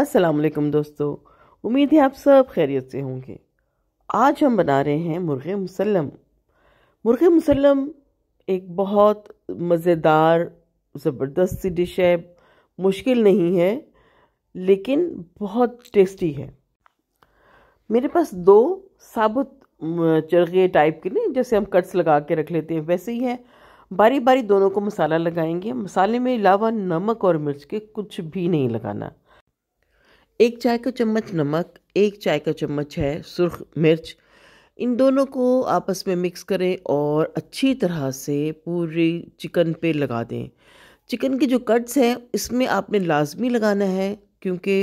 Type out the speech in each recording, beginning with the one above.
अस्सलाम वालेकुम दोस्तों उम्मीद है आप सब खैरियत से होंगे आज हम बना रहे हैं मुर्गे मुसलम मुर्ग़ मुसल्लम एक बहुत मज़ेदार ज़बरदस्त सी डिश है मुश्किल नहीं है लेकिन बहुत टेस्टी है मेरे पास दो साबुत चरगे टाइप के नहीं जैसे हम कट्स लगा के रख लेते हैं वैसे ही है बारी बारी दोनों को मसाला लगाएंगे मसाले में अलावा नमक और मिर्च के कुछ भी नहीं लगाना एक चाय का चम्मच नमक एक चाय का चम्मच है सुर्ख मिर्च इन दोनों को आपस में मिक्स करें और अच्छी तरह से पूरी चिकन पे लगा दें चिकन के जो कट्स हैं इसमें आपने लाजमी लगाना है क्योंकि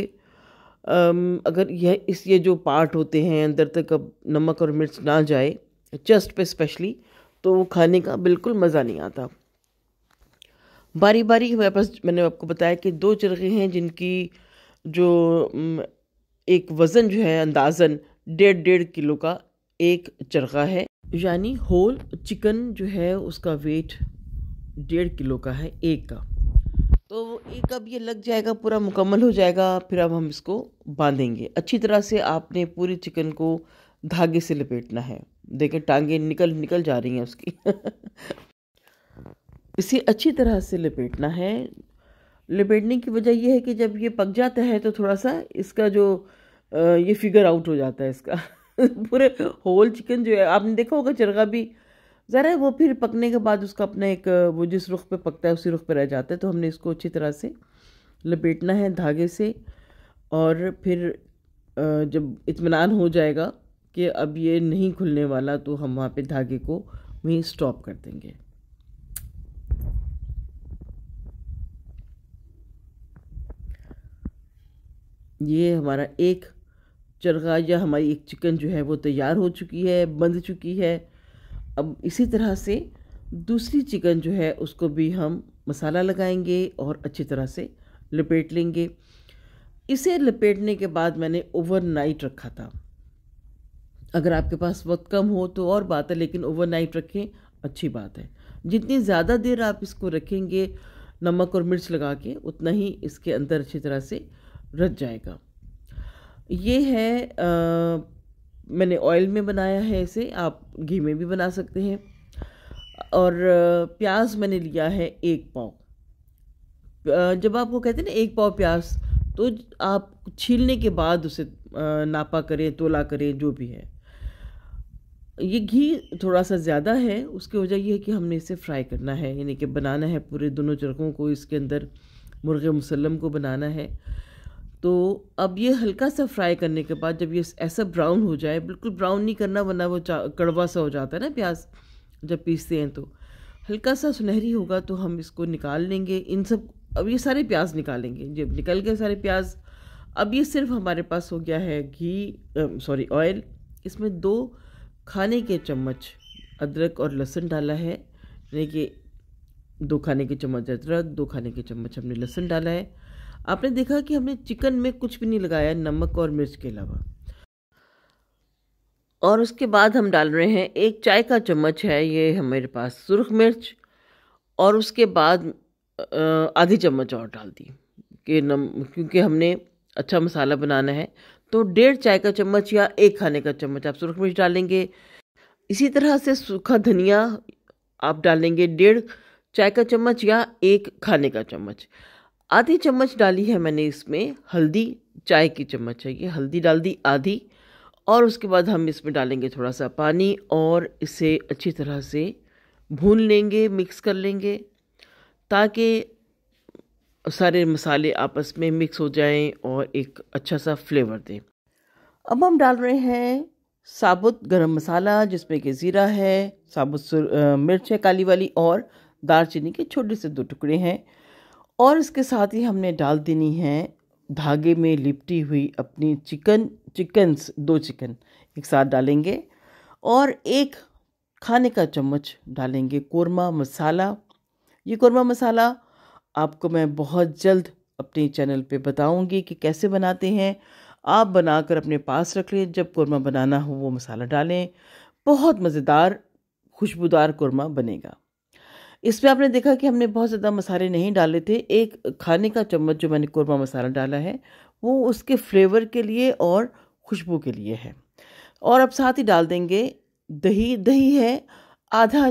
अगर यह इस ये जो पार्ट होते हैं अंदर तक अब नमक और मिर्च ना जाए चेस्ट पे स्पेशली तो वो खाने का बिल्कुल मज़ा नहीं आता बारी बारी हमारे पास मैंने आपको बताया कि दो चरखे हैं जिनकी जो एक वज़न जो है अंदाज़न डेढ़ डेढ़ किलो का एक चरखा है यानी होल चिकन जो है उसका वेट डेढ़ किलो का है एक का तो एक अब ये लग जाएगा पूरा मुकम्मल हो जाएगा फिर अब हम इसको बांधेंगे अच्छी तरह से आपने पूरी चिकन को धागे से लपेटना है देखें टांगे निकल निकल जा रही हैं उसकी इसे अच्छी तरह से लपेटना है लपेटने की वजह यह है कि जब ये पक जाता है तो थोड़ा सा इसका जो ये फिगर आउट हो जाता है इसका पूरे होल चिकन जो है आपने देखा होगा चरगा भी ज़रा वो फिर पकने के बाद उसका अपना एक वो जिस रुख पे पकता है उसी रुख पे रह जाता है तो हमने इसको अच्छी तरह से लपेटना है धागे से और फिर जब इतमान हो जाएगा कि अब ये नहीं खुलने वाला तो हम वहाँ पर धागे को वहीं स्टॉप कर देंगे ये हमारा एक चरखा या हमारी एक चिकन जो है वो तैयार हो चुकी है बंध चुकी है अब इसी तरह से दूसरी चिकन जो है उसको भी हम मसाला लगाएंगे और अच्छी तरह से लपेट लेंगे इसे लपेटने के बाद मैंने ओवरनाइट रखा था अगर आपके पास वक्त कम हो तो और बात है लेकिन ओवरनाइट रखें अच्छी बात है जितनी ज़्यादा देर आप इसको रखेंगे नमक और मिर्च लगा के उतना ही इसके अंदर अच्छी तरह से रच जाएगा ये है आ, मैंने ऑयल में बनाया है इसे आप घी में भी बना सकते हैं और प्याज मैंने लिया है एक पाव जब आपको कहते हैं ना एक पाव प्याज तो आप छीलने के बाद उसे नापा करें तोला करें जो भी है ये घी थोड़ा सा ज़्यादा है उसकी वजह यह है कि हमने इसे फ्राई करना है यानी कि बनाना है पूरे दोनों चरखों को इसके अंदर मुर्गे मुसलम को बनाना है तो अब ये हल्का सा फ्राई करने के बाद जब ये ऐसा ब्राउन हो जाए बिल्कुल ब्राउन नहीं करना वरना वो कड़वा सा हो जाता है ना प्याज जब पीसते हैं तो हल्का सा सुनहरी होगा तो हम इसको निकाल लेंगे इन सब अब ये सारे प्याज निकालेंगे जब निकल गए सारे प्याज अब ये सिर्फ हमारे पास हो गया है घी सॉरी ऑयल इसमें दो खाने के चम्मच अदरक और लहसुन डाला है यानी कि दो खाने के चम्मच अदरक दो खाने के चम्मच हमने लहसुन डाला है आपने देखा कि हमने चिकन में कुछ भी नहीं लगाया नमक और मिर्च के अलावा और उसके बाद हम डाल रहे हैं एक चाय का चम्मच है ये हमारे पास सुरख मिर्च और उसके बाद आधी चम्मच और डाल दी कि नम क्योंकि हमने अच्छा मसाला बनाना है तो डेढ़ चाय का चम्मच या एक खाने का चम्मच आप सुरख मिर्च डालेंगे इसी तरह से सूखा धनिया आप डालेंगे डेढ़ चाय का चम्मच या एक खाने का चम्मच आधी चम्मच डाली है मैंने इसमें हल्दी चाय की चम्मच है ये हल्दी डाल दी आधी और उसके बाद हम इसमें डालेंगे थोड़ा सा पानी और इसे अच्छी तरह से भून लेंगे मिक्स कर लेंगे ताकि सारे मसाले आपस में मिक्स हो जाएं और एक अच्छा सा फ्लेवर दें अब हम डाल रहे हैं साबुत गरम मसाला जिसमें कि ज़ीरा है साबुत मिर्च है काली वाली और दालचीनी के छोटे से दो टुकड़े हैं और इसके साथ ही हमने डाल देनी है धागे में लिपटी हुई अपनी चिकन चिकन्स दो चिकन एक साथ डालेंगे और एक खाने का चम्मच डालेंगे कोरमा मसाला ये कोरमा मसाला आपको मैं बहुत जल्द अपने चैनल पे बताऊंगी कि कैसे बनाते हैं आप बनाकर अपने पास रख लें जब कोरमा बनाना हो वो मसाला डालें बहुत मज़ेदार खुशबूदार कोरमा बनेगा इसमें आपने देखा कि हमने बहुत ज़्यादा मसाले नहीं डाले थे एक खाने का चम्मच जो मैंने कोरमा मसाला डाला है वो उसके फ्लेवर के लिए और खुशबू के लिए है और अब साथ ही डाल देंगे दही दही है आधा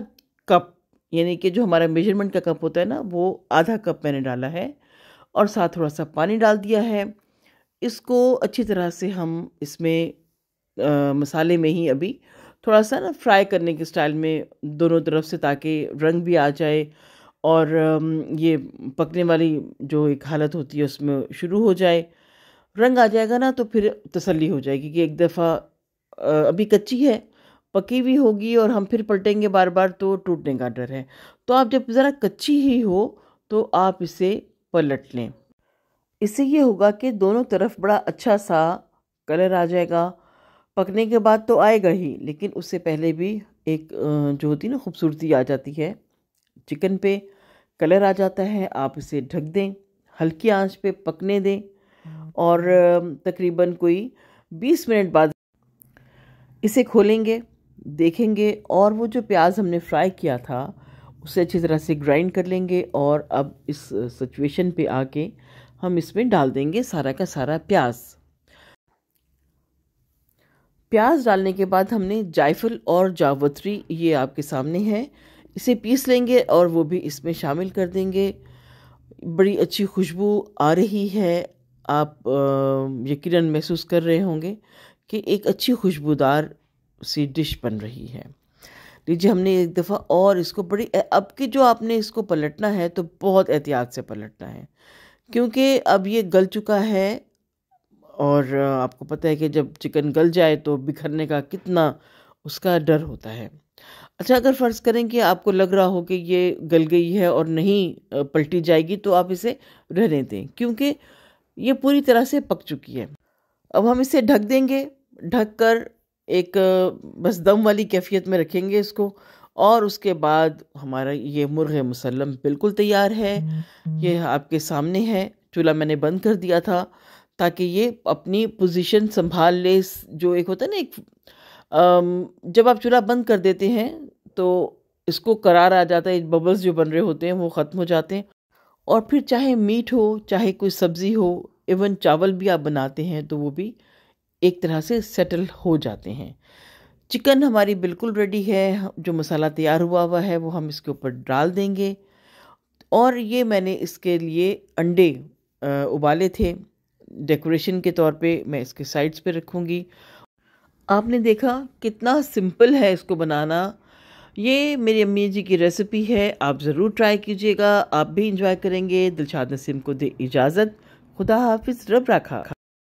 कप यानी कि जो हमारा मेजरमेंट का कप होता है ना वो आधा कप मैंने डाला है और साथ थोड़ा सा पानी डाल दिया है इसको अच्छी तरह से हम इसमें आ, मसाले में ही अभी थोड़ा सा ना फ्राई करने के स्टाइल में दोनों तरफ से ताकि रंग भी आ जाए और ये पकने वाली जो एक हालत होती है उसमें शुरू हो जाए रंग आ जाएगा ना तो फिर तसल्ली हो जाएगी कि एक दफ़ा अभी कच्ची है पकी भी होगी और हम फिर पलटेंगे बार बार तो टूटने का डर है तो आप जब ज़रा कच्ची ही हो तो आप इसे पलट लें इससे ये होगा कि दोनों तरफ बड़ा अच्छा सा कलर आ जाएगा पकने के बाद तो आएगा ही लेकिन उससे पहले भी एक जो होती है ना खूबसूरती आ जाती है चिकन पे कलर आ जाता है आप इसे ढक दें हल्की आंच पे पकने दें और तकरीबन कोई 20 मिनट बाद इसे खोलेंगे देखेंगे और वो जो प्याज हमने फ्राई किया था उसे अच्छी तरह से ग्राइंड कर लेंगे और अब इस सिचुएशन पे आके हम इसमें डाल देंगे सारा का सारा प्याज प्याज डालने के बाद हमने जायफल और जावत्री ये आपके सामने है इसे पीस लेंगे और वो भी इसमें शामिल कर देंगे बड़ी अच्छी खुशबू आ रही है आप यकीनन महसूस कर रहे होंगे कि एक अच्छी खुशबूदार सी डिश बन रही है लीजिए हमने एक दफ़ा और इसको बड़ी अब कि जो आपने इसको पलटना है तो बहुत एहतियात से पलटना है क्योंकि अब ये गल चुका है और आपको पता है कि जब चिकन गल जाए तो बिखरने का कितना उसका डर होता है अच्छा अगर फ़र्ज़ करें कि आपको लग रहा हो कि ये गल गई है और नहीं पलटी जाएगी तो आप इसे रहने दें क्योंकि ये पूरी तरह से पक चुकी है अब हम इसे ढक देंगे ढक कर एक बस दम वाली कैफियत में रखेंगे इसको और उसके बाद हमारा ये मुर्ग मुसलम बिल्कुल तैयार है ये आपके सामने है चूल्हा मैंने बंद कर दिया था ताकि ये अपनी पोजीशन संभाल ले जो एक होता है ना एक जब आप चूल्हा बंद कर देते हैं तो इसको करार आ जाता है बबल्स जो बन रहे होते हैं वो ख़त्म हो जाते हैं और फिर चाहे मीट हो चाहे कोई सब्ज़ी हो इवन चावल भी आप बनाते हैं तो वो भी एक तरह से सेटल हो जाते हैं चिकन हमारी बिल्कुल रेडी है जो मसाला तैयार हुआ हुआ है वो हम इसके ऊपर डाल देंगे और ये मैंने इसके लिए अंडे उबाले थे डेकोरेशन के तौर पे मैं इसके साइड्स पे रखूँगी आपने देखा कितना सिंपल है इसको बनाना ये मेरी अम्मी जी की रेसिपी है आप ज़रूर ट्राई कीजिएगा आप भी इंजॉय करेंगे दिलशाद नसीम को दे इजाज़त खुदा हाफिज़ रब रखा